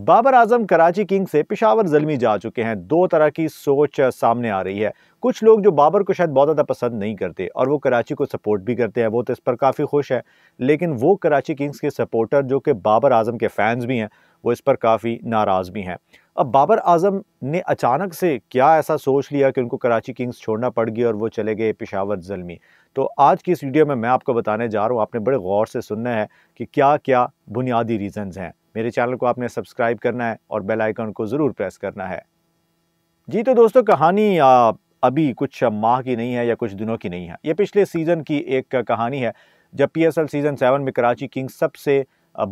बाबर आजम Karachi king से पिशावर जलमी जा चुके हैं दो तरह की सोच सामने आ रही है कुछ लोग जो बाबर को शायद बहुत ज़्यादा पसंद नहीं करते और वो कराची को सपोर्ट भी करते हैं वो तो इस पर काफ़ी खुश हैं लेकिन वो कराची किंग्स के सपोर्टर जो कि बाबर आजम के फ़ैन्स भी हैं वो इस पर काफ़ी नाराज़ भी हैं अब बाबर आजम ने अचानक से क्या ऐसा सोच लिया कि उनको कराची किंग्स छोड़ना पड़ गई और वो चले गए पिशावर जलमी तो आज की इस वीडियो में मैं आपको बताने जा रहा हूँ आपने बड़े गौर से सुनना है कि क्या क्या बुनियादी रीज़न्स हैं मेरे चैनल को आपने सब्सक्राइब करना है और बेल आइकन को ज़रूर प्रेस करना है जी तो दोस्तों कहानी अभी कुछ माह की नहीं है या कुछ दिनों की नहीं है ये पिछले सीज़न की एक कहानी है जब पीएसएल सीज़न सेवन में कराची किंग्स सबसे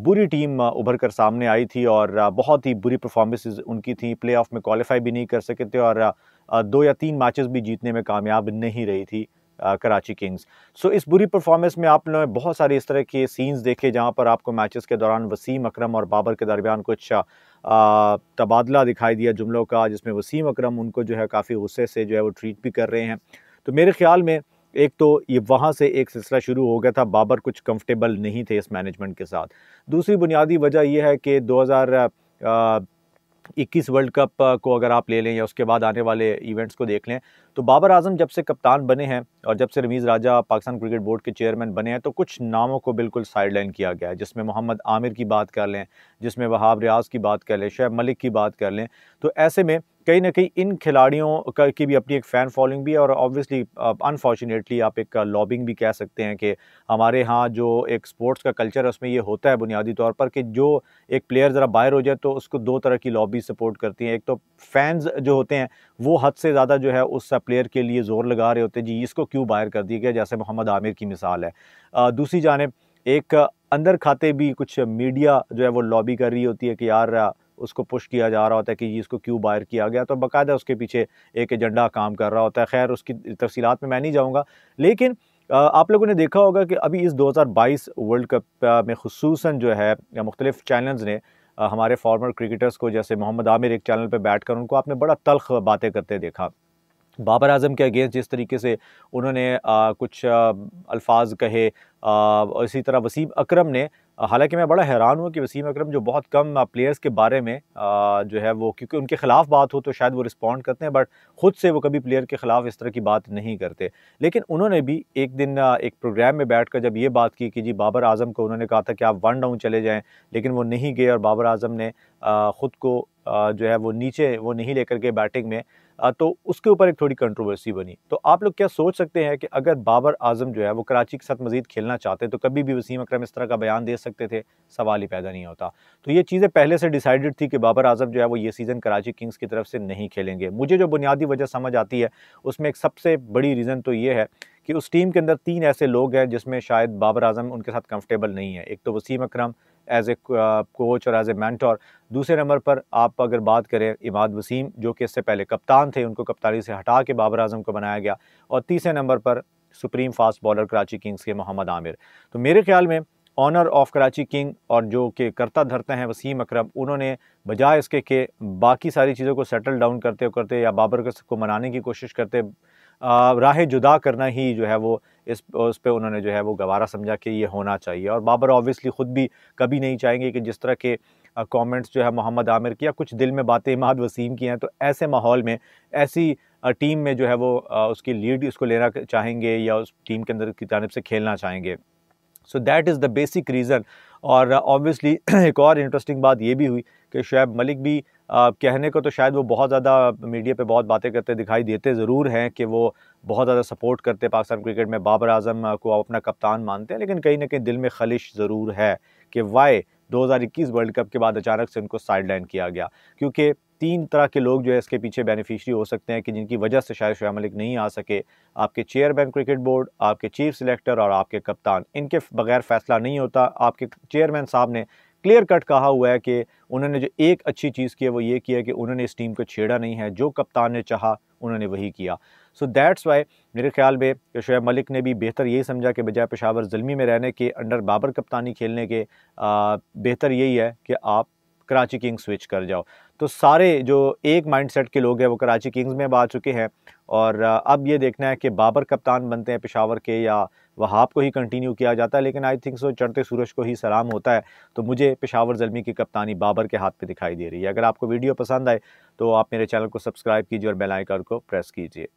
बुरी टीम उभर कर सामने आई थी और बहुत ही बुरी परफॉर्मेंसेज उनकी थी प्लेऑफ में क्वालिफाई भी नहीं कर सके थे और दो या तीन मैचेस भी जीतने में कामयाब नहीं रही थी कराची किंग्स सो इस बुरी परफॉर्मेंस में आपने बहुत सारे इस तरह के सीन्स देखे जहाँ पर आपको मैचेस के दौरान वसीम अकरम और बाबर के दरमियान कुछ uh, तबादला दिखाई दिया जुमलों का जिसमें वसीम अकरम उनको जो है काफ़ी गुस्से से जो है वो ट्रीट भी कर रहे हैं तो मेरे ख्याल में एक तो ये वहाँ से एक सिलसिला शुरू हो गया था बाबर कुछ कंफर्टेबल नहीं थे इस मैनेजमेंट के साथ दूसरी बुनियादी वजह यह है कि इक्कीस वर्ल्ड कप को अगर आप ले लें या उसके बाद आने वाले इवेंट्स को देख लें तो बाबर आजम जब से कप्तान बने हैं और जब से रमीज़ राजा पाकिस्तान क्रिकेट बोर्ड के चेयरमैन बने हैं तो कुछ नामों को बिल्कुल साइडलाइन किया गया है जिसमें मोहम्मद आमिर की बात कर लें जिसमें वहाब रियाज की बात कर लें शेब मलिक की बात कर लें तो ऐसे में कहीं ना कहीं इन खिलाड़ियों की भी अपनी एक फ़ैन फॉलोइंग भी है और ऑब्वियसली अनफॉर्चुनेटली आप एक लॉबिंग भी कह सकते हैं कि हमारे यहाँ जो एक स्पोर्ट्स का कल्चर है उसमें ये होता है बुनियादी तौर पर कि जो एक प्लेयर ज़रा बाहर हो जाए तो उसको दो तरह की लॉबी सपोर्ट करती हैं एक तो फैंस जो होते हैं वो हद से ज़्यादा जो है उस प्लेयर के लिए ज़ोर लगा रहे होते हैं जी इसको क्यों बाहर कर दिया गया जैसे मोहम्मद आमिर की मिसाल है दूसरी जानब एक अंदर खाते भी कुछ मीडिया जो है वो लॉबी कर रही होती है कि यार उसको पुश किया जा रहा होता है कि इसको क्यों बायर किया गया तो बाकायदा उसके पीछे एक एजेंडा काम कर रहा होता है खैर उसकी तफसीत में मैं नहीं जाऊँगा लेकिन आप लोगों ने देखा होगा कि अभी इस 2022 वर्ल्ड कप में खसूस जो है मुख्तलिफ़ चैनल्स ने हमारे फॉर्मर क्रिकेटर्स को जैसे मोहम्मद आमिर एक चैनल पर बैठ कर उनको आपने बड़ा तलख बातें करते देखा बाबर आजम के अगेंस्ट जिस तरीके से उन्होंने आ, कुछ अल्फाज कहे आ, इसी तरह वसीम अकरम ने हालांकि मैं बड़ा हैरान हूँ कि वसीम अकरम जो बहुत कम प्लेयर्स के बारे में जो है वो क्योंकि उनके ख़िलाफ़ बात हो तो शायद वो रिस्पॉन्ड करते हैं बट ख़ुद से वो कभी प्लेयर के ख़िलाफ़ इस तरह की बात नहीं करते लेकिन उन्होंने भी एक दिन एक प्रोग्राम में बैठ कर जब ये बात की कि जी बाबर आजम को उन्होंने कहा था कि आप वन डाउन चले जाएँ लेकिन वो नहीं गए और बाबर आजम ने ख़ुद को जो है वो नीचे वो नहीं लेकर गए बैटिंग में तो उसके ऊपर एक थोड़ी कंट्रोवर्सी बनी तो आप लोग क्या सोच सकते हैं कि अगर बाबर आजम जो है वो कराची के साथ मजीद खेलना चाहते तो कभी भी वसीम अक्रम इस तरह का बयान दे सकते थे सवाल ही पैदा नहीं होता तो ये चीज़ें पहले से डिसाइडेड थी कि बाबर आजम जो है वो ये सीज़न कराची किंग्स की तरफ से नहीं खेलेंगे मुझे जो बुनियादी वजह समझ आती है उसमें एक सबसे बड़ी रीज़न तो ये है कि उस टीम के अंदर तीन ऐसे लोग हैं जिसमें शायद बाबर आजम उनके साथ कंफर्टेबल नहीं है एक तो Wasim Akram as a coach और एज ए मैंटोर दूसरे नंबर पर आप अगर बात करें इमाद वसीम जो कि इससे पहले कप्तान थे उनको कप्तानी से हटा के बाबर आजम को बनाया गया और तीसरे नंबर पर supreme fast bowler Karachi Kings के मोहम्मद आमिर तो मेरे ख्याल में ऑनर ऑफ कराची किंग और जो कि करता धरते हैं वसीम अकरम उन्होंने बजाय इसके के बाकी सारी चीज़ों को सेटल डाउन करते करते या बाबर को मनाने की कोशिश करते राह जुदा करना ही जो है वो इस उस पर उन्होंने जो है वो गवारा समझा कि ये होना चाहिए और बाबर ऑब्वियसली ख़ुद भी कभी नहीं चाहेंगे कि जिस तरह के कमेंट्स जो है मोहम्मद आमिर की या कुछ दिल में बातें इमाद वसीम की हैं तो ऐसे माहौल में ऐसी टीम में जो है वो उसकी लीड उसको लेना चाहेंगे या उस टीम के अंदर की जानब से खेलना चाहेंगे so that is the basic reason और ऑब्वियसली एक और इंटरेस्टिंग बात ये भी हुई कि शुएब मलिक भी कहने को तो शायद वो बहुत ज़्यादा मीडिया पे बहुत बातें करते दिखाई देते ज़रूर हैं कि वो बहुत ज़्यादा सपोर्ट करते पाकिस्तान क्रिकेट में बाबर आजम को अपना कप्तान मानते हैं लेकिन कहीं ना कहीं दिल में खलिश ज़रूर है कि वाई 2021 वर्ल्ड कप के बाद अचानक से उनको साइड लाइन किया गया क्योंकि तीन तरह के लोग जो है इसके पीछे बेनिफिशरी हो सकते हैं कि जिनकी वजह से शायद शुआ मलिक नहीं आ सके आपके चेयरमैन क्रिकेट बोर्ड आपके चीफ सिलेक्टर और आपके कप्तान इनके बगैर फैसला नहीं होता आपके चेयरमैन साहब ने क्लियर कट कहा हुआ है कि उन्होंने जो एक अच्छी चीज़ की है वो ये किया कि उन्होंने इस टीम को छेड़ा नहीं है जो कप्तान ने चाहा उन्होंने वही किया सो दैट्स वाई मेरे ख्याल में शोएब मलिक ने भी बेहतर यही समझा कि बजाय पेशावर जलमी में रहने के अंडर बाबर कप्तानी खेलने के बेहतर यही है कि आप कराची किंग्स स्विच कर जाओ तो सारे जो एक माइंडसेट के लोग हैं वो कराची किंग्स में अब आ चुके हैं और अब ये देखना है कि बाबर कप्तान बनते हैं पेशावर के या वहाब को ही कंटिन्यू किया जाता है लेकिन आई थिंक सो चढ़ते सूरज को ही सलाम होता है तो मुझे पेशावर जलमी की कप्तानी बाबर के हाथ पे दिखाई दे रही है अगर आपको वीडियो पसंद आए तो आप मेरे चैनल को सब्सक्राइब कीजिए और बेल आइकन को प्रेस कीजिए